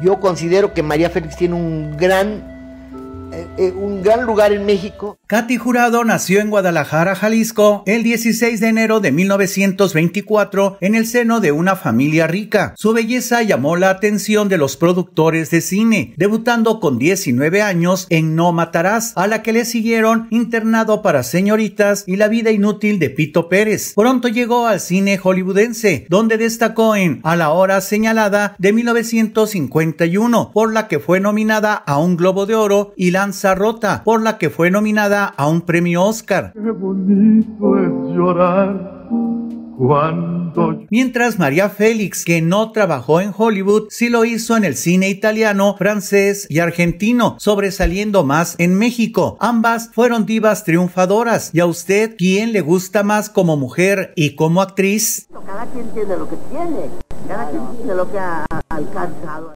Yo considero que María Félix tiene un gran eh, eh, un gran lugar en México. Katy Jurado nació en Guadalajara, Jalisco, el 16 de enero de 1924 en el seno de una familia rica. Su belleza llamó la atención de los productores de cine, debutando con 19 años en No Matarás, a la que le siguieron Internado para Señoritas y La Vida Inútil de Pito Pérez. Pronto llegó al cine hollywoodense, donde destacó en A la Hora Señalada de 1951, por la que fue nominada a un Globo de Oro y la Rota, por la que fue nominada a un premio Oscar. Mientras María Félix, que no trabajó en Hollywood, sí lo hizo en el cine italiano, francés y argentino, sobresaliendo más en México. Ambas fueron divas triunfadoras. ¿Y a usted quién le gusta más como mujer y como actriz? Cada quien tiene lo que tiene, ha alcanzado.